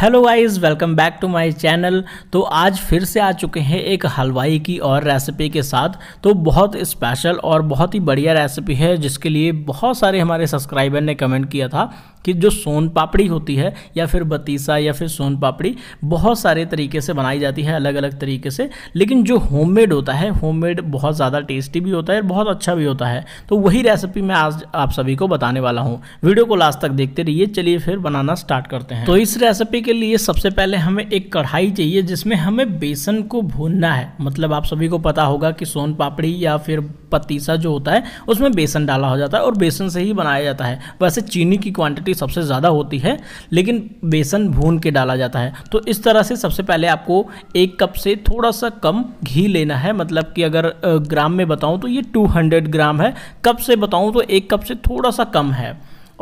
hello guys welcome back to my channel तो आज फिर से आ चुके हैं एक हलवाई की और रेसिपी के साथ तो बहुत स्पेशल और बहुत ही बढ़िया रेसिपी है जिसके लिए बहुत सारे हमारे सब्सक्राइबर ने कमेंट किया था कि जो सोन पापड़ी होती है या फिर बतीसा या फिर सोन पापड़ी बहुत सारे तरीके से बनाई जाती है अलग अलग तरीके से लेकिन जो होममेड होता है होममेड बहुत ज़्यादा टेस्टी भी होता है और बहुत अच्छा भी होता है तो वही रेसिपी मैं आज आप सभी को बताने वाला हूँ वीडियो को लास्ट तक देखते रहिए चलिए फिर बनाना स्टार्ट करते हैं तो इस रेसिपी के लिए सबसे पहले हमें एक कढ़ाई चाहिए जिसमें हमें बेसन को भूनना है मतलब आप सभी को पता होगा कि सोन पापड़ी या फिर पतीसा जो होता है उसमें बेसन डाला हो जाता है और बेसन से ही बनाया जाता है वैसे चीनी की क्वांटिटी सबसे ज़्यादा होती है लेकिन बेसन भून के डाला जाता है तो इस तरह से सबसे पहले आपको एक कप से थोड़ा सा कम घी लेना है मतलब कि अगर ग्राम में बताऊँ तो ये टू ग्राम है कप से बताऊँ तो एक कप से थोड़ा सा कम है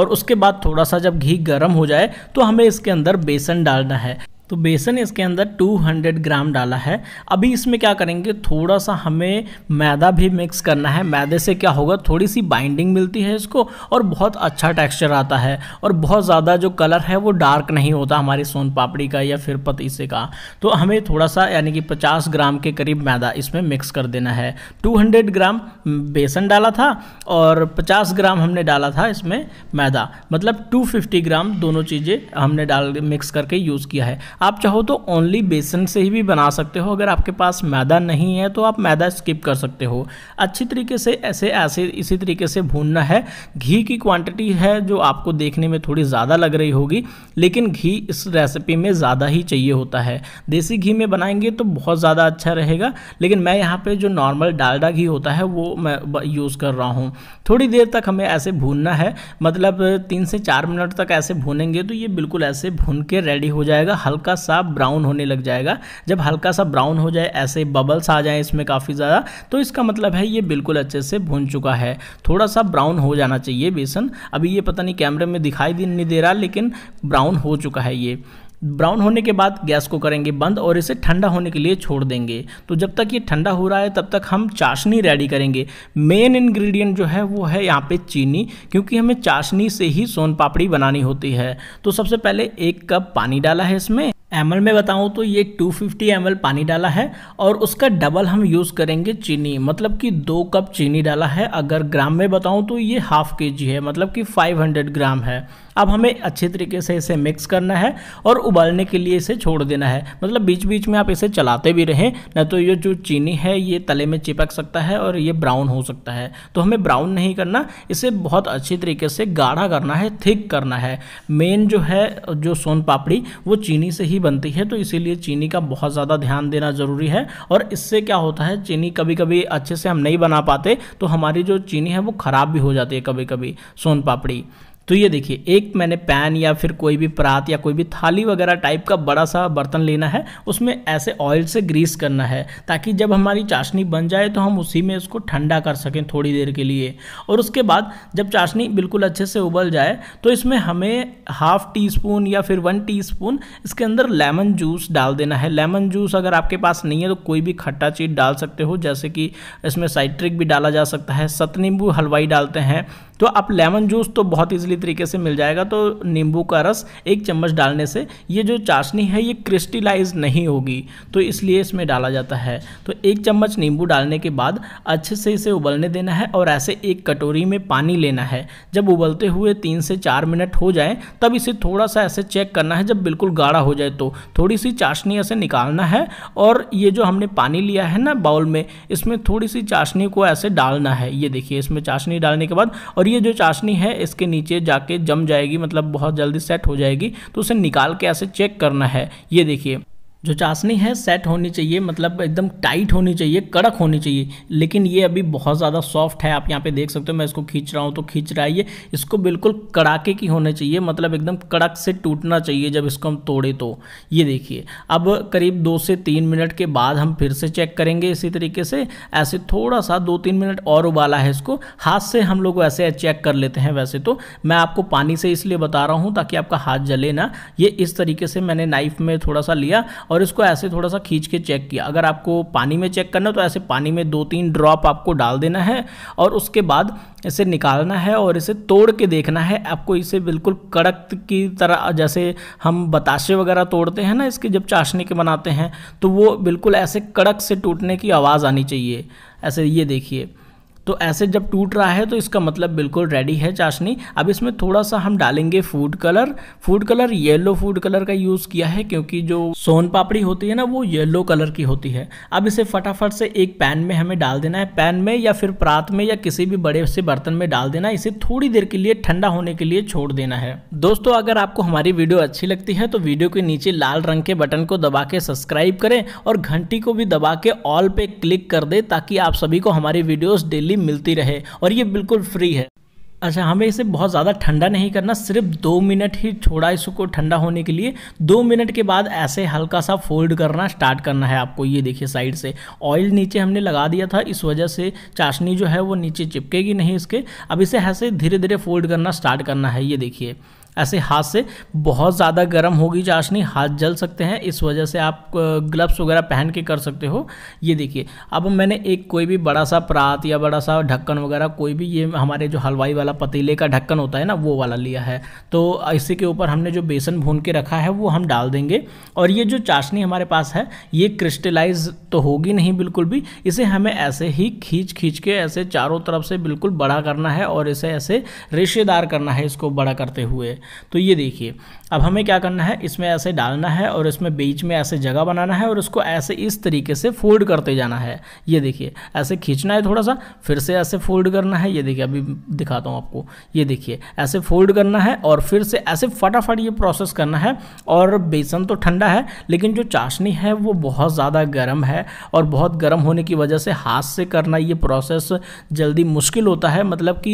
और उसके बाद थोड़ा सा जब घी गर्म हो जाए तो हमें इसके अंदर बेसन डालना है तो बेसन इसके अंदर 200 ग्राम डाला है अभी इसमें क्या करेंगे थोड़ा सा हमें मैदा भी मिक्स करना है मैदे से क्या होगा थोड़ी सी बाइंडिंग मिलती है इसको और बहुत अच्छा टेक्सचर आता है और बहुत ज़्यादा जो कलर है वो डार्क नहीं होता हमारी सोन पापड़ी का या फिर पतीसे का तो हमें थोड़ा सा यानी कि 50 ग्राम के करीब मैदा इसमें मिक्स कर देना है टू ग्राम बेसन डाला था और पचास ग्राम हमने डाला था इसमें मैदा मतलब टू ग्राम दोनों चीज़ें हमने डाल मिक्स करके यूज़ किया है आप चाहो तो ओनली बेसन से ही भी बना सकते हो अगर आपके पास मैदा नहीं है तो आप मैदा स्किप कर सकते हो अच्छी तरीके से ऐसे ऐसे इसी तरीके से भूनना है घी की क्वांटिटी है जो आपको देखने में थोड़ी ज़्यादा लग रही होगी लेकिन घी इस रेसिपी में ज़्यादा ही चाहिए होता है देसी घी में बनाएंगे तो बहुत ज़्यादा अच्छा रहेगा लेकिन मैं यहाँ पर जो नॉर्मल डालडा घी होता है वो मैं यूज़ कर रहा हूँ थोड़ी देर तक हमें ऐसे भूनना है मतलब तीन से चार मिनट तक ऐसे भूनेंगे तो ये बिल्कुल ऐसे भून के रेडी हो जाएगा हल्का हल्का सा ब्राउन होने लग जाएगा जब हल्का सा ब्राउन हो जाए ऐसे बबल्स आ जाए इसमें काफ़ी ज़्यादा तो इसका मतलब है ये बिल्कुल अच्छे से भून चुका है थोड़ा सा ब्राउन हो जाना चाहिए बेसन अभी ये पता नहीं कैमरे में दिखाई नहीं दे रहा लेकिन ब्राउन हो चुका है ये ब्राउन होने के बाद गैस को करेंगे बंद और इसे ठंडा होने के लिए छोड़ देंगे तो जब तक ये ठंडा हो रहा है तब तक हम चाशनी रेडी करेंगे मेन इंग्रेडिएंट जो है वो है यहाँ पे चीनी क्योंकि हमें चाशनी से ही सोन पापड़ी बनानी होती है तो सबसे पहले एक कप पानी डाला है इसमें एम में बताऊँ तो ये 250 फिफ्टी पानी डाला है और उसका डबल हम यूज़ करेंगे चीनी मतलब कि दो कप चीनी डाला है अगर ग्राम में बताऊँ तो ये हाफ के जी है मतलब कि 500 ग्राम है अब हमें अच्छे तरीके से इसे मिक्स करना है और उबालने के लिए इसे छोड़ देना है मतलब बीच बीच में आप इसे चलाते भी रहें न तो ये जो चीनी है ये तले में चिपक सकता है और ये ब्राउन हो सकता है तो हमें ब्राउन नहीं करना इसे बहुत अच्छी तरीके से गाढ़ा करना है थिक करना है मेन जो है जो सोन पापड़ी वो चीनी से ही बनती है तो इसीलिए चीनी का बहुत ज़्यादा ध्यान देना ज़रूरी है और इससे क्या होता है चीनी कभी कभी अच्छे से हम नहीं बना पाते तो हमारी जो चीनी है वो ख़राब भी हो जाती है कभी कभी सोन पापड़ी तो ये देखिए एक मैंने पैन या फिर कोई भी परात या कोई भी थाली वगैरह टाइप का बड़ा सा बर्तन लेना है उसमें ऐसे ऑयल से ग्रीस करना है ताकि जब हमारी चाशनी बन जाए तो हम उसी में उसको ठंडा कर सकें थोड़ी देर के लिए और उसके बाद जब चाशनी बिल्कुल अच्छे से उबल जाए तो इसमें हमें हाफ टी स्पून या फिर वन टी स्पून इसके अंदर लेमन जूस डाल देना है लेमन जूस अगर आपके पास नहीं है तो कोई भी खट्टा चीज़ डाल सकते हो जैसे कि इसमें साइट्रिक भी डाला जा सकता है सतनींबू हलवाई डालते हैं तो आप लेमन जूस तो बहुत ईजिली तरीके से मिल जाएगा तो नींबू का रस एक चम्मच डालने से ये जो चाशनी है ये क्रिस्टलाइज नहीं होगी तो इसलिए इसमें डाला जाता है तो एक चम्मच नींबू डालने के बाद अच्छे से इसे उबलने देना है और ऐसे एक कटोरी में पानी लेना है जब उबलते हुए तीन से चार मिनट हो जाए तब इसे थोड़ा सा ऐसे चेक करना है जब बिल्कुल गाढ़ा हो जाए तो थोड़ी सी चाशनी ऐसे निकालना है और ये जो हमने पानी लिया है ना बाउल में इसमें थोड़ी सी चाशनी को ऐसे डालना है ये देखिए इसमें चाशनी डालने के बाद और और ये जो चाशनी है इसके नीचे जाके जम जाएगी मतलब बहुत जल्दी सेट हो जाएगी तो उसे निकाल के ऐसे चेक करना है ये देखिए जो चाशनी है सेट होनी चाहिए मतलब एकदम टाइट होनी चाहिए कड़क होनी चाहिए लेकिन ये अभी बहुत ज़्यादा सॉफ्ट है आप यहाँ पे देख सकते हो मैं इसको खींच रहा हूँ तो खींच रहा है ये इसको बिल्कुल कड़ाके की होनी चाहिए मतलब एकदम कड़क से टूटना चाहिए जब इसको हम तोड़े तो ये देखिए अब करीब दो से तीन मिनट के बाद हम फिर से चेक करेंगे इसी तरीके से ऐसे थोड़ा सा दो तीन मिनट और उबाला है इसको हाथ से हम लोग वैसे चेक कर लेते हैं वैसे तो मैं आपको पानी से इसलिए बता रहा हूँ ताकि आपका हाथ जले ना ये इस तरीके से मैंने नाइफ में थोड़ा सा लिया और इसको ऐसे थोड़ा सा खींच के चेक किया अगर आपको पानी में चेक करना तो ऐसे पानी में दो तीन ड्रॉप आपको डाल देना है और उसके बाद इसे निकालना है और इसे तोड़ के देखना है आपको इसे बिल्कुल कड़क की तरह जैसे हम बताशे वगैरह तोड़ते हैं ना इसके जब चाशनी के बनाते हैं तो वो बिल्कुल ऐसे कड़क से टूटने की आवाज़ आनी चाहिए ऐसे ये देखिए तो ऐसे जब टूट रहा है तो इसका मतलब बिल्कुल रेडी है चाशनी अब इसमें थोड़ा सा हम डालेंगे food colour food colour yellow food colour का यूज़ किया है क्योंकि जो सोन पापड़ी होती है ना वो येलो कलर की होती है अब इसे फटाफट से एक पैन में हमें डाल देना है पैन में या फिर प्रात में या किसी भी बड़े से बर्तन में डाल देना इसे थोड़ी देर के लिए ठंडा होने के लिए छोड़ देना है दोस्तों अगर आपको हमारी वीडियो अच्छी लगती है तो वीडियो के नीचे लाल रंग के बटन को दबा के सब्सक्राइब करें और घंटी को भी दबा के ऑल पे क्लिक कर दे ताकि आप सभी को हमारी वीडियोस डेली डेली मिलती रहे और ये बिल्कुल फ्री है अच्छा हमें इसे बहुत ज़्यादा ठंडा नहीं करना सिर्फ दो मिनट ही छोड़ा इसको ठंडा होने के लिए दो मिनट के बाद ऐसे हल्का सा फोल्ड करना स्टार्ट करना है आपको ये देखिए साइड से ऑयल नीचे हमने लगा दिया था इस वजह से चाशनी जो है वो नीचे चिपकेगी नहीं इसके अब इसे ऐसे धीरे धीरे फोल्ड करना स्टार्ट करना है ये देखिए ऐसे हाथ से बहुत ज़्यादा गर्म होगी चाशनी हाथ जल सकते हैं इस वजह से आप ग्लव्स वगैरह पहन के कर सकते हो ये देखिए अब मैंने एक कोई भी बड़ा सा परात या बड़ा सा ढक्कन वगैरह कोई भी ये हमारे जो हलवाई वाला पतीले का ढक्कन होता है ना वो वाला लिया है तो इसी के ऊपर हमने जो बेसन भून के रखा है वो हम डाल देंगे और ये जो चाशनी हमारे पास है ये क्रिस्टलाइज तो होगी नहीं बिल्कुल भी इसे हमें ऐसे ही खींच खींच के ऐसे चारों तरफ से बिल्कुल बड़ा करना है और इसे ऐसे रेशेदार करना है इसको बड़ा करते हुए तो ये देखिए अब हमें क्या करना है इसमें ऐसे डालना है और इसमें बीच में ऐसे जगह बनाना है और उसको ऐसे इस तरीके से फोल्ड करते जाना है ये देखिए ऐसे खींचना है थोड़ा सा फिर से ऐसे फोल्ड करना है ये देखिए अभी दिखाता हूँ आपको ये देखिए ऐसे फोल्ड करना है और फिर से ऐसे फटाफट ये प्रोसेस करना है और बेसन तो ठंडा है लेकिन जो चाशनी है वो बहुत ज़्यादा गर्म है और बहुत गर्म होने की वजह से हाथ से करना ये प्रोसेस जल्दी मुश्किल होता है मतलब कि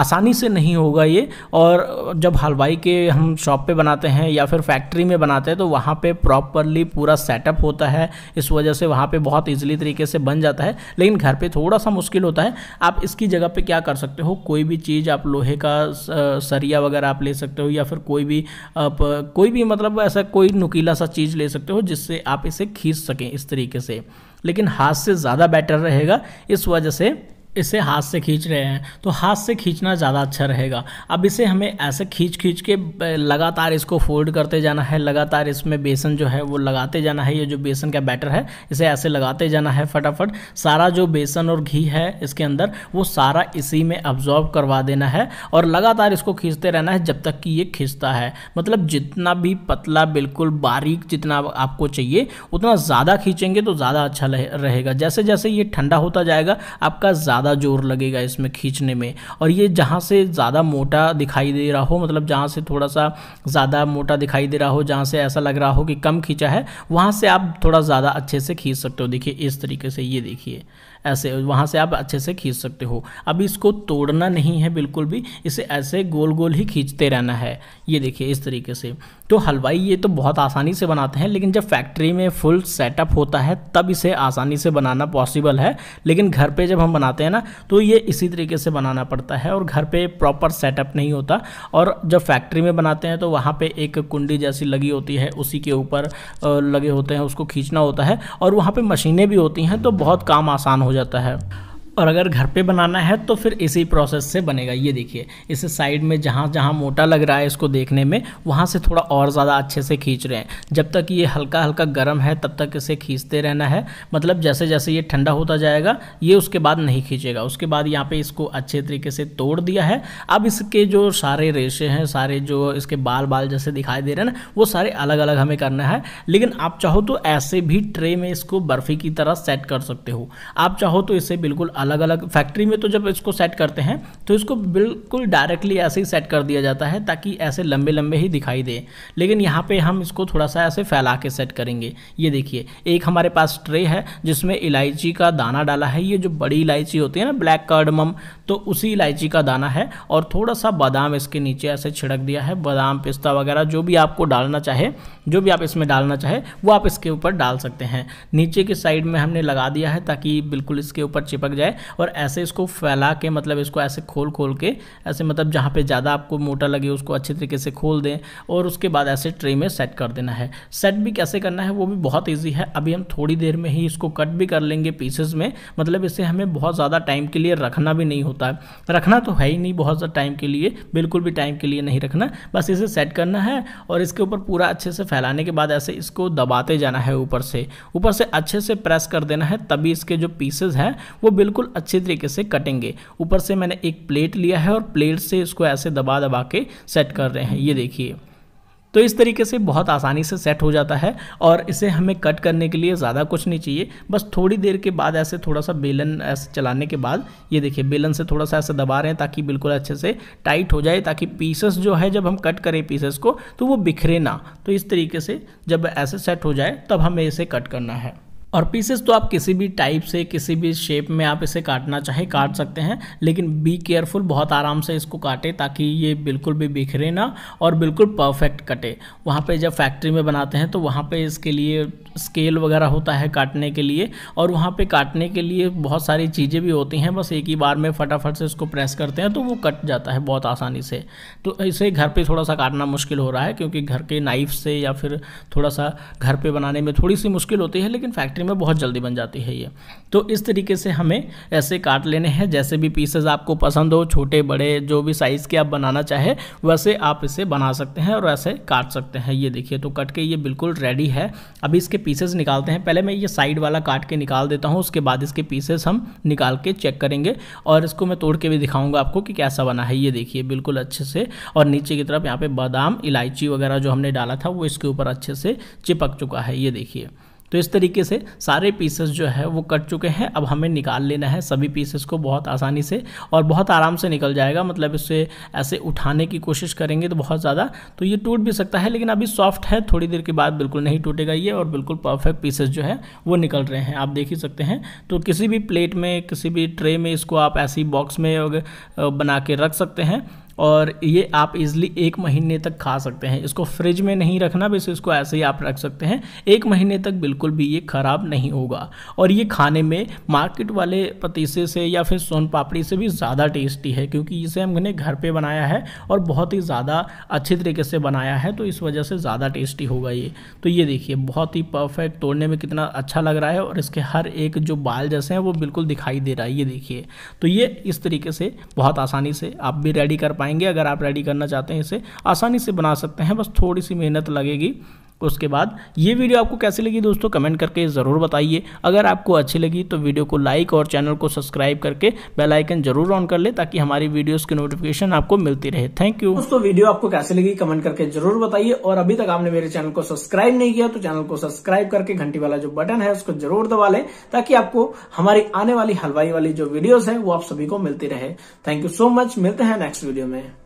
आसानी से नहीं होगा ये और जब हलवाई हलवाई के हम शॉप पे बनाते हैं या फिर फैक्ट्री में बनाते हैं तो वहाँ पे प्रॉपरली पूरा सेटअप होता है इस वजह से वहाँ पे बहुत ईजिली तरीके से बन जाता है लेकिन घर पे थोड़ा सा मुश्किल होता है आप इसकी जगह पे क्या कर सकते हो कोई भी चीज़ आप लोहे का सरिया वगैरह आप ले सकते हो या फिर कोई भी आप कोई भी मतलब ऐसा कोई नुकीला सा चीज़ ले सकते हो जिससे आप इसे खींच सकें इस तरीके से लेकिन हाथ से ज़्यादा बेटर रहेगा इस वजह से इसे हाथ से खींच रहे हैं तो हाथ से खींचना ज़्यादा अच्छा रहेगा अब इसे हमें ऐसे खींच खींच के लगातार इसको फोल्ड करते जाना है लगातार इसमें बेसन जो है वो लगाते जाना है ये जो बेसन का बैटर है इसे ऐसे लगाते जाना है फटाफट सारा जो बेसन और घी है इसके अंदर वो सारा इसी में अब्जॉर्ब करवा देना है और लगातार इसको खींचते रहना है जब तक कि ये खींचता है मतलब जितना भी पतला बिल्कुल बारीक जितना आपको चाहिए उतना ज़्यादा खींचेंगे तो ज़्यादा अच्छा रहेगा जैसे जैसे ये ठंडा होता जाएगा आपका ज़्यादा ज़्यादा जोर लगेगा इसमें खींचने में और ये जहाँ से ज़्यादा मोटा दिखाई दे रहा हो मतलब जहाँ से थोड़ा सा ज़्यादा मोटा दिखाई दे रहा हो जहाँ से ऐसा लग रहा हो कि कम खींचा है वहाँ से आप थोड़ा ज़्यादा अच्छे से खींच सकते हो देखिए इस तरीके से ये देखिए ऐसे वहाँ से आप अच्छे से खींच सकते हो अभी इसको तोड़ना नहीं है बिल्कुल भी इसे ऐसे गोल गोल ही खींचते रहना है ये देखिए इस तरीके से तो हलवाई ये तो बहुत आसानी से बनाते हैं लेकिन जब फैक्ट्री में फुल सेटअप होता है तब इसे आसानी से बनाना पॉसिबल है लेकिन घर पर जब हम बनाते हैं हैं ना तो ये इसी तरीके से बनाना पड़ता है और घर पे प्रॉपर सेटअप नहीं होता और जब फैक्ट्री में बनाते हैं तो वहाँ पे एक कुंडी जैसी लगी होती है उसी के ऊपर लगे होते हैं उसको खींचना होता है और वहाँ पर मशीनें भी होती हैं तो बहुत काम आसान हो जाता है और अगर घर पे बनाना है तो फिर इसी प्रोसेस से बनेगा ये देखिए इसे साइड में जहाँ जहाँ मोटा लग रहा है इसको देखने में वहाँ से थोड़ा और ज़्यादा अच्छे से खींच रहे हैं जब तक ये हल्का हल्का गर्म है तब तक इसे खींचते रहना है मतलब जैसे जैसे ये ठंडा होता जाएगा ये उसके बाद नहीं खींचेगा उसके बाद यहाँ पर इसको अच्छे तरीके से तोड़ दिया है अब इसके जो सारे रेशे हैं सारे जो इसके बाल बाल जैसे दिखाई दे रहे हैं ना वो सारे अलग अलग हमें करना है लेकिन आप चाहो तो ऐसे भी ट्रे में इसको बर्फ़ी की तरह सेट कर सकते हो आप चाहो तो इसे बिल्कुल अलग अलग अलग फैक्ट्री में तो जब इसको सेट करते हैं तो इसको बिल्कुल डायरेक्टली ऐसे ही सेट कर दिया जाता है ताकि ऐसे लंबे लंबे ही दिखाई दे लेकिन यहाँ पे हम इसको थोड़ा सा ऐसे फैला के सेट करेंगे ये देखिए एक हमारे पास ट्रे है जिसमें इलायची का दाना डाला है ये जो बड़ी इलायची होती है ना ब्लैक कार्डमम तो उसी इलायची का दाना है और थोड़ा सा बादाम इसके नीचे ऐसे छिड़क दिया है बादाम पिस्ता वगैरह जो भी आपको डालना चाहे जो भी आप इसमें डालना चाहे वो आप इसके ऊपर डाल सकते हैं नीचे की साइड में हमने लगा दिया है ताकि बिल्कुल इसके ऊपर चिपक जाए और ऐसे इसको फैला के मतलब इसको ऐसे खोल खोल के ऐसे मतलब जहाँ पे ज़्यादा आपको मोटा लगे उसको अच्छे तरीके से खोल दें और उसके बाद ऐसे ट्रे में सेट कर देना है सेट भी कैसे करना है वो भी बहुत ईजी है अभी हम थोड़ी देर में ही इसको कट भी कर लेंगे पीसेस में मतलब इसे हमें बहुत ज़्यादा टाइम के लिए रखना भी नहीं होता है रखना तो है ही नहीं बहुत ज़्यादा टाइम के लिए बिल्कुल भी टाइम के लिए नहीं रखना बस इसे सेट करना है और इसके ऊपर पूरा अच्छे से फैलाने के बाद ऐसे इसको दबाते जाना है ऊपर से ऊपर से अच्छे से प्रेस कर देना है तभी इसके जो पीसेज हैं वो बिल्कुल अच्छे तरीके से कटेंगे ऊपर से मैंने एक प्लेट लिया है और प्लेट से इसको ऐसे दबा दबा के सेट कर रहे हैं ये देखिए तो इस तरीके से बहुत आसानी से सेट हो जाता है और इसे हमें कट करने के लिए ज़्यादा कुछ नहीं चाहिए बस थोड़ी देर के बाद ऐसे थोड़ा सा बेलन ऐसे चलाने के बाद ये देखिए बेलन से थोड़ा सा ऐसे दबा रहे हैं ताकि बिल्कुल अच्छे से टाइट हो जाए ताकि पीसेस जो है जब हम कट करें पीसेस को तो वो बिखरे ना तो इस तरीके से जब ऐसे सेट हो जाए तब हमें इसे कट करना है और पीसेस तो आप किसी भी टाइप से किसी भी शेप में आप इसे काटना चाहे काट सकते हैं लेकिन बी केयरफुल बहुत आराम से इसको काटे ताकि ये बिल्कुल भी बिखरे ना और बिल्कुल परफेक्ट कटे वहाँ पे जब फैक्ट्री में बनाते हैं तो वहाँ पे इसके लिए स्केल वगैरह होता है काटने के लिए और वहाँ पे काटने के लिए बहुत सारी चीज़ें भी होती हैं बस एक ही बार में फटाफट से इसको प्रेस करते हैं तो वो कट जाता है बहुत आसानी से तो इसे घर पर थोड़ा सा काटना मुश्किल हो रहा है क्योंकि घर के नाइफ से या फिर थोड़ा सा घर पर बनाने में थोड़ी सी मुश्किल होती है लेकिन फैक्ट्री फैक्ट्री में बहुत जल्दी बन जाती है ये तो इस तरीके से हमें ऐसे काट लेने हैं जैसे भी पीसेज आपको पसंद हो छोटे बड़े जो भी साइज़ के आप बनाना चाहे वैसे आप इसे बना सकते हैं और ऐसे काट सकते हैं ये देखिए तो कट के ये बिल्कुल रेडी है अभी इसके पीसेज निकालते हैं पहले मैं ये साइड वाला काट के निकाल देता हूँ उसके बाद इसके पीसेस हम निकाल के चेक करेंगे और इसको मैं तोड़ के भी दिखाऊंगा आपको कि कैसा बना है ये देखिए बिल्कुल अच्छे से और नीचे की तरफ यहाँ पे बादाम इलायची वगैरह जो हमने डाला था वो इसके ऊपर अच्छे से चिपक चुका है ये देखिए तो इस तरीके से सारे पीसेस जो है वो कट चुके हैं अब हमें निकाल लेना है सभी पीसेस को बहुत आसानी से और बहुत आराम से निकल जाएगा मतलब इससे ऐसे उठाने की कोशिश करेंगे तो बहुत ज़्यादा तो ये टूट भी सकता है लेकिन अभी सॉफ्ट है थोड़ी देर के बाद बिल्कुल नहीं टूटेगा ये और बिल्कुल परफेक्ट पीसेस जो है वो निकल रहे हैं आप देख ही सकते हैं तो किसी भी प्लेट में किसी भी ट्रे में इसको आप ऐसी बॉक्स में बना के रख सकते हैं और ये आप इजली एक महीने तक खा सकते हैं इसको फ्रिज में नहीं रखना बस इसको ऐसे ही आप रख सकते हैं एक महीने तक बिल्कुल भी ये ख़राब नहीं होगा और ये खाने में मार्केट वाले पतीसे से या फिर सोन पापड़ी से भी ज़्यादा टेस्टी है क्योंकि इसे हमने घर पर बनाया है और बहुत ही ज़्यादा अच्छे तरीके से बनाया है तो इस वजह से ज़्यादा टेस्टी होगा ये तो ये देखिए बहुत ही परफेक्ट तोड़ने में कितना अच्छा लग रहा है और इसके हर एक जो बाल जैसे हैं वो बिल्कुल दिखाई दे रहा है ये देखिए तो ये इस तरीके से बहुत आसानी से आप भी रेडी कर पाए पाएंगे अगर आप रेडी करना चाहते हैं इसे आसानी से बना सकते हैं बस थोड़ी सी मेहनत लगेगी उसके बाद ये वीडियो आपको कैसी लगी दोस्तों कमेंट करके ज़रूर बताइए अगर आपको अच्छी लगी तो वीडियो को लाइक और चैनल को सब्सक्राइब करके बेल आइकन जरूर ऑन कर ले ताकि हमारी वीडियोस की नोटिफिकेशन आपको मिलती रहे थैंक यू दोस्तों वीडियो आपको कैसी लगी कमेंट करके जरूर बताइए और अभी तक आपने मेरे चैनल को सब्सक्राइब नहीं किया तो चैनल को सब्सक्राइब करके घंटी वाला जो बटन है उसको जरूर दबा लें ताकि आपको हमारी आने वाली हलवाई वाली जो वीडियोज है वो आप सभी को मिलती रहे थैंक यू सो मच मिलते हैं नेक्स्ट वीडियो में